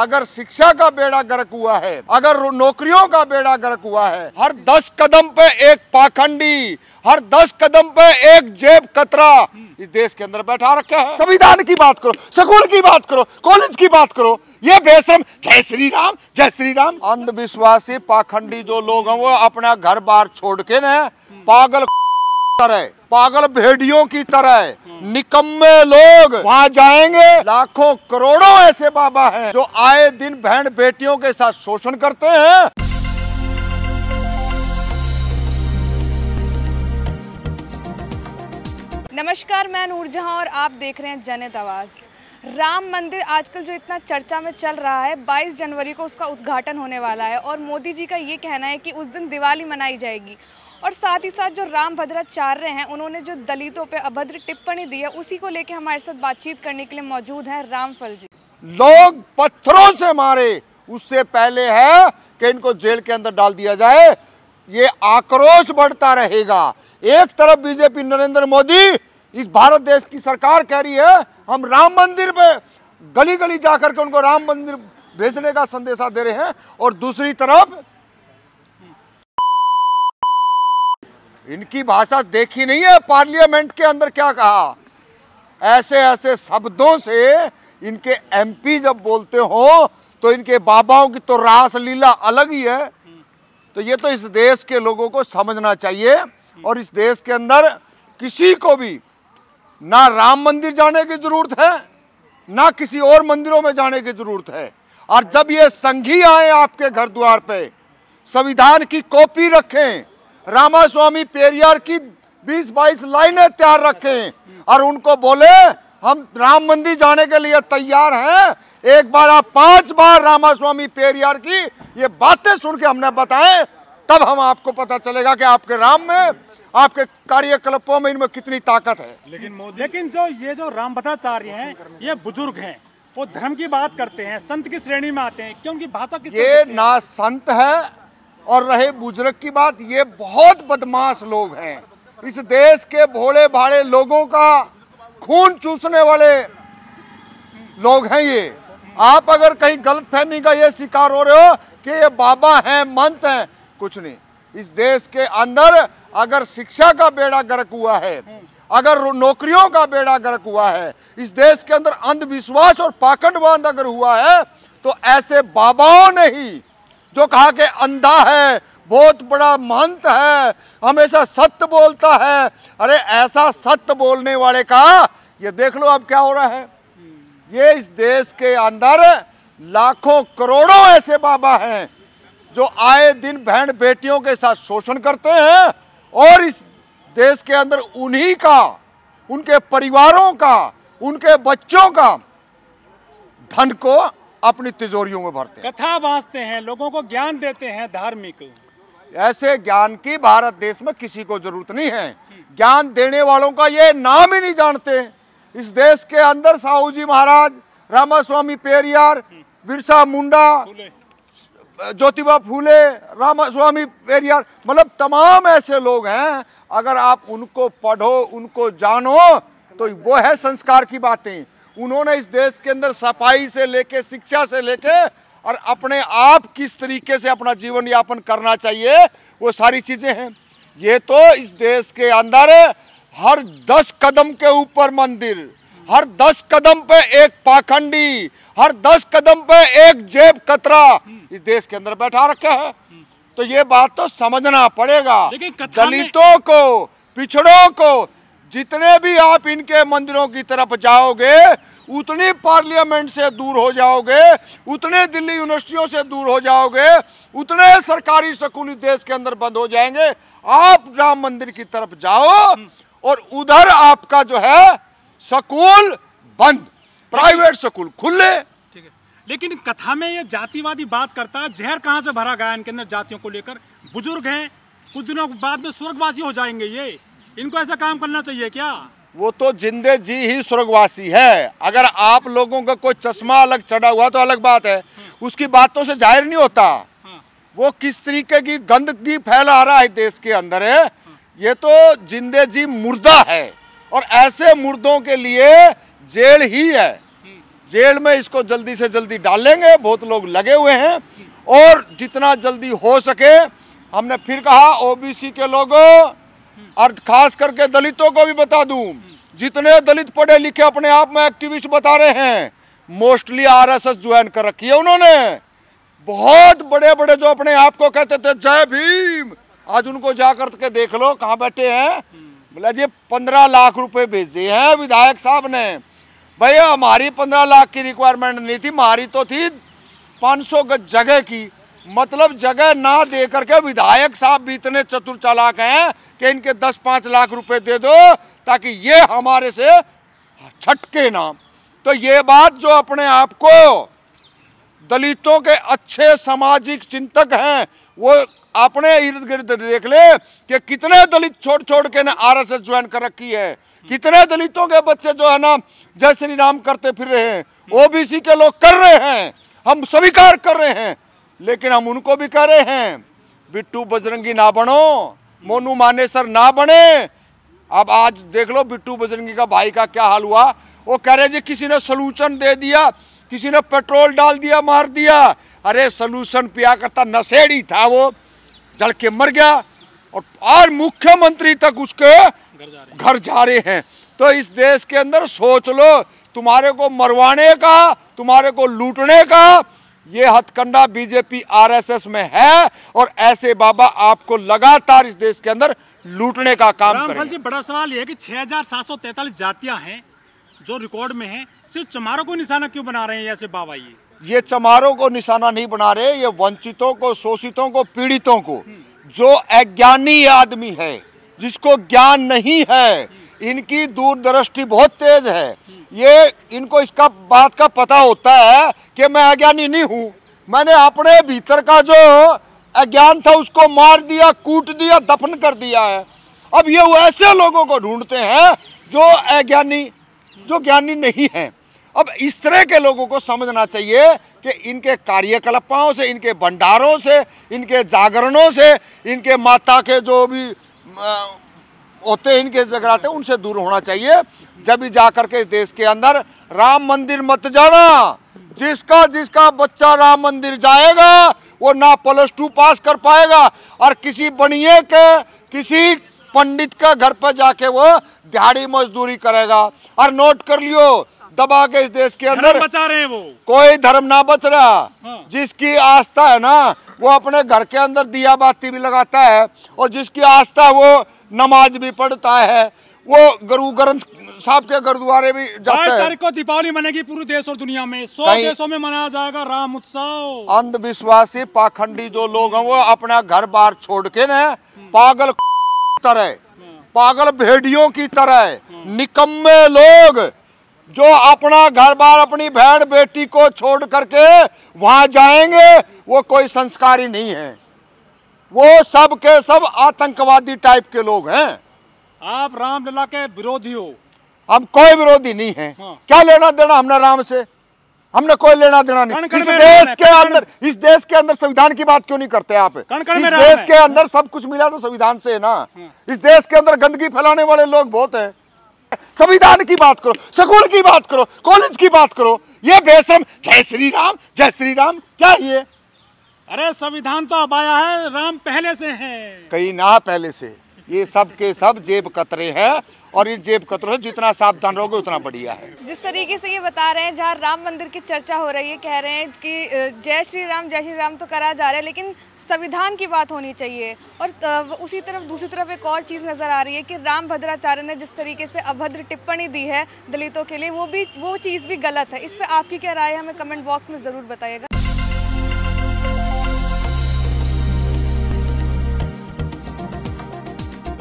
अगर शिक्षा का बेड़ा गर्क हुआ है अगर नौकरियों का बेड़ा गर्क हुआ है हर दस कदम पे एक पाखंडी हर दस कदम पे एक जेब कतरा इस देश के अंदर बैठा रखे हैं संविधान की बात करो स्कूल की बात करो कॉलेज की बात करो ये बेसम जय श्री राम जय श्री राम अंधविश्वासी पाखंडी जो लोग हैं वो अपना घर बार छोड़ के न पागल तरह पागल भेड़ियों की तरह निकम्मे लोग वहाँ जाएंगे लाखों करोड़ों ऐसे बाबा हैं जो आए दिन बहन बेटियों के साथ शोषण करते हैं नमस्कार मैं नूरजहां और आप देख रहे हैं जनित आवाज़ राम मंदिर आजकल जो इतना चर्चा में चल रहा है 22 जनवरी को उसका उद्घाटन होने वाला है और मोदी जी का ये कहना है कि उस दिन दिवाली मनाई जाएगी और साथ ही साथ जो राम भद्राचार्य हैं उन्होंने जो दलितों पे अभद्र टिप्पणी दी है उसी को लेके हमारे साथ बातचीत करने के लिए मौजूद हैं रामफल जी लोग पत्थरों से मारे उससे पहले है कि इनको जेल के अंदर डाल दिया जाए ये आक्रोश बढ़ता रहेगा एक तरफ बीजेपी नरेंद्र मोदी इस भारत देश की सरकार कह रही है हम राम मंदिर पे गली गली जाकर के उनको राम मंदिर भेजने का संदेशा दे रहे हैं और दूसरी तरफ इनकी भाषा देखी नहीं है पार्लियामेंट के अंदर क्या कहा ऐसे ऐसे शब्दों से इनके एमपी जब बोलते हो तो इनके बाबाओं की तो रास लीला अलग ही है तो ये तो इस देश के लोगों को समझना चाहिए और इस देश के अंदर किसी को भी ना राम मंदिर जाने की जरूरत है ना किसी और मंदिरों में जाने की जरूरत है और जब ये संघी आए आपके घर द्वार पे संविधान की कॉपी रखें रामास्वामी पेरियार की 20-22 लाइनें तैयार रखें और उनको बोले हम राम मंदिर जाने के लिए तैयार हैं एक बार आप पांच बार रामास्वामी पेरियार की ये बातें सुन के हमने बताएं तब हम आपको पता चलेगा कि आपके राम में आपके कार्यकलापों में इनमें कितनी ताकत है लेकिन लेकिन जो ये जो राम भट्टाचार्य हैं ये बुजुर्ग हैं वो धर्म की बात करते हैं संत की श्रेणी में आते हैं क्योंकि भाषा ये ना संत है और रहे बुजुर्ग की बात ये बहुत बदमाश लोग हैं इस देश के भोले भाड़े लोगों का खून चूसने वाले लोग हैं ये आप अगर कहीं गलत फहमी का ये शिकार हो रहे हो कि ये बाबा हैं मंत हैं कुछ नहीं इस देश के अंदर अगर शिक्षा का बेड़ा गर्क हुआ है अगर नौकरियों का बेड़ा गर्क हुआ है इस देश के अंदर अंधविश्वास और पाखंडवाद अगर हुआ है तो ऐसे बाबाओं ने ही जो कहा कि अंधा है बहुत बड़ा महंत है हमेशा सत्य बोलता है अरे ऐसा सत्य बोलने वाले का ये देख लो अब क्या हो रहा है ये इस देश के अंदर लाखों करोड़ों ऐसे बाबा हैं जो आए दिन बहन बेटियों के साथ शोषण करते हैं और इस देश के अंदर उन्हीं का उनके परिवारों का उनके बच्चों का धन को अपनी तिजोरियों में भरते हैं कथा बांसते हैं लोगों को ज्ञान देते हैं धार्मिक ऐसे ज्ञान की भारत देश में किसी को जरूरत नहीं है ज्ञान देने वालों का ये नाम ही नहीं जानते इस देश के अंदर साहू जी महाराज रामास्वामी पेरियार बिरसा मुंडा ज्योतिबा फूले रामास्वामी पेरियार मतलब तमाम ऐसे लोग हैं अगर आप उनको पढ़ो उनको जानो तो वो है संस्कार की बातें उन्होंने इस देश के अंदर सफाई से लेके शिक्षा से लेके और अपने आप किस तरीके से अपना जीवन यापन करना चाहिए वो सारी चीज़ें हैं ये तो इस देश के अंदर हर दस कदम के ऊपर मंदिर हर दस कदम पे एक पाखंडी हर दस कदम पे एक जेब कतरा इस देश के अंदर बैठा रखे हैं तो ये बात तो समझना पड़ेगा दलितों को पिछड़ों को जितने भी आप इनके मंदिरों की तरफ जाओगे उतनी पार्लियामेंट से दूर हो जाओगे उतने दिल्ली यूनिवर्सिटियों से दूर हो जाओगे उतने सरकारी स्कूल देश के अंदर बंद हो जाएंगे आप राम मंदिर की तरफ जाओ और उधर आपका जो है स्कूल बंद प्राइवेट स्कूल खुले ठीक है लेकिन कथा में ये जातिवादी बात करता है जहर कहां से भरा गया इनके अंदर जातियों को लेकर बुजुर्ग हैं कुछ दिनों बाद में स्वर्गवासी हो जाएंगे ये इनको ऐसा काम करना चाहिए क्या वो तो जिंदे जी ही स्वर्गवासी है अगर आप लोगों का कोई चश्मा अलग चढ़ा हुआ तो अलग बात है उसकी बातों से जाहिर नहीं होता हाँ। वो किस तरीके की गंदगी फैला रहा है देश के अंदर है ये तो जिंदे जी मुर्दा है और ऐसे मुर्दों के लिए जेल ही है जेल में इसको जल्दी से जल्दी डालेंगे बहुत लोग लगे हुए हैं और जितना जल्दी हो सके हमने फिर कहा ओबीसी के लोगों और खास करके दलितों को भी बता दूं जितने दलित पढ़े लिखे अपने आप में एक्टिविस्ट बता रहे हैं मोस्टली आरएसएस ज्वाइन कर रखी है उन्होंने बहुत बड़े बड़े जो अपने आप को कहते थे जय भीम आज उनको जाकर के देख लो कहाँ बैठे हैं बोला जी पंद्रह लाख रुपए भेजे हैं विधायक साहब ने भैया हमारी पंद्रह लाख की रिक्वायरमेंट नहीं थी हमारी तो थी 500 गज जगह की मतलब जगह ना दे करके विधायक साहब भी इतने चतुर चालाक हैं कि इनके दस पांच लाख रुपए दे दो ताकि ये हमारे से छटके नाम तो ये बात जो अपने आप को दलितों के अच्छे सामाजिक चिंतक हैं वो अपने इर्द गिर्द देख ले कि कितने दलित छोड़ छोड़ के ना आर एस एस ज्वाइन कर रखी है कितने दलितों के बच्चे जो है ना जय श्री राम करते फिर रहे हैं ओबीसी के लोग कर रहे हैं हम स्वीकार कर रहे हैं लेकिन हम उनको भी कह रहे हैं बिट्टू बजरंगी ना बनो मोनू मानेसर ना बने अब आज देख लो बिट्टू बजरंगी का भाई का क्या हाल हुआ वो कह रहे जी किसी ने सोलूशन दे दिया किसी ने पेट्रोल डाल दिया मार दिया अरे सोलूशन पिया करता नशेड़ी था वो जल के मर गया और आज मुख्यमंत्री तक उसके घर जा रहे हैं तो इस देश के अंदर सोच लो तुम्हारे को मरवाने का तुम्हारे को लूटने का ये हथकंडा बीजेपी आरएसएस में है और ऐसे बाबा आपको लगातार इस देश के अंदर लूटने का काम करें। जी बड़ा सवाल ये है कि 6,743 जातियां हैं जो रिकॉर्ड में हैं सिर्फ चमारों को निशाना क्यों बना रहे हैं ऐसे बाबा ये ये चमारों को निशाना नहीं बना रहे ये वंचितों को शोषितों को पीड़ितों को जो अज्ञानी आदमी है जिसको ज्ञान नहीं है इनकी दूरदृष्टि बहुत तेज है ये इनको इसका बात का पता होता है कि मैं अज्ञानी नहीं हूँ मैंने अपने भीतर का जो अज्ञान था उसको मार दिया कूट दिया दफन कर दिया है अब ये वो ऐसे लोगों को ढूंढते हैं जो अज्ञानी जो ज्ञानी नहीं हैं अब इस तरह के लोगों को समझना चाहिए कि इनके कार्यकलापों से इनके भंडारों से इनके जागरणों से इनके माता के जो भी होते हैं इनके जगराते उनसे दूर होना चाहिए जब जाकर के इस देश के अंदर राम मंदिर मत जाना जिसका जिसका बच्चा राम मंदिर जाएगा वो ना प्लस टू पास कर पाएगा और किसी बनिए के किसी पंडित का घर पर जाके वो दिहाड़ी मजदूरी करेगा और नोट कर लियो दबा के इस देश के अंदर बचा रहे हैं वो कोई धर्म ना बच रहा हाँ। जिसकी आस्था है ना वो अपने घर के अंदर दिया बाती भी लगाता है और जिसकी आस्था वो नमाज भी पढ़ता है वो गुरु ग्रंथ साहब के गुरुद्वारे भी जाते हैं तारीख को दीपावली मनेगी पूरे देश और दुनिया में सौ देशों में मनाया जाएगा राम उत्सव अंधविश्वासी पाखंडी जो लोग हैं वो अपना घर बार छोड़ के न पागल तरह हाँ। पागल भेड़ियों की तरह हाँ। निकम्मे लोग जो अपना घर बार अपनी बहन बेटी को छोड़ करके वहां जाएंगे वो कोई संस्कारी नहीं है वो सब के सब आतंकवादी टाइप के लोग हैं आप रामलला के विरोधी हो हम कोई विरोधी नहीं है हाँ। क्या लेना देना हमने राम से हमने कोई लेना देना नहीं इस देश के अंदर इस देश के अंदर संविधान की बात क्यों नहीं करते आप इस देश के अंदर सब कुछ मिला तो संविधान से है ना हाँ। इस देश के अंदर गंदगी फैलाने वाले लोग बहुत हैं संविधान की बात करो स्कूल की बात करो कॉलेज की बात करो ये बेसम जय श्री राम जय श्री राम क्या ये अरे संविधान तो अब आया है राम पहले से है कहीं ना पहले से ये सब के सब जेब कतरे हैं और ये जेब कतरों से जितना सावधान रहोगे उतना बढ़िया है जिस तरीके से ये बता रहे हैं जहाँ राम मंदिर की चर्चा हो रही है कह रहे हैं कि जय श्री राम जय श्री राम तो करा जा रहा है लेकिन संविधान की बात होनी चाहिए और उसी तरफ दूसरी तरफ एक और चीज़ नज़र आ रही है कि राम भद्राचार्य ने जिस तरीके से अभद्र टिप्पणी दी है दलितों के लिए वो भी वो चीज़ भी गलत है इस पर आपकी क्या राय है हमें कमेंट बॉक्स में ज़रूर बताइएगा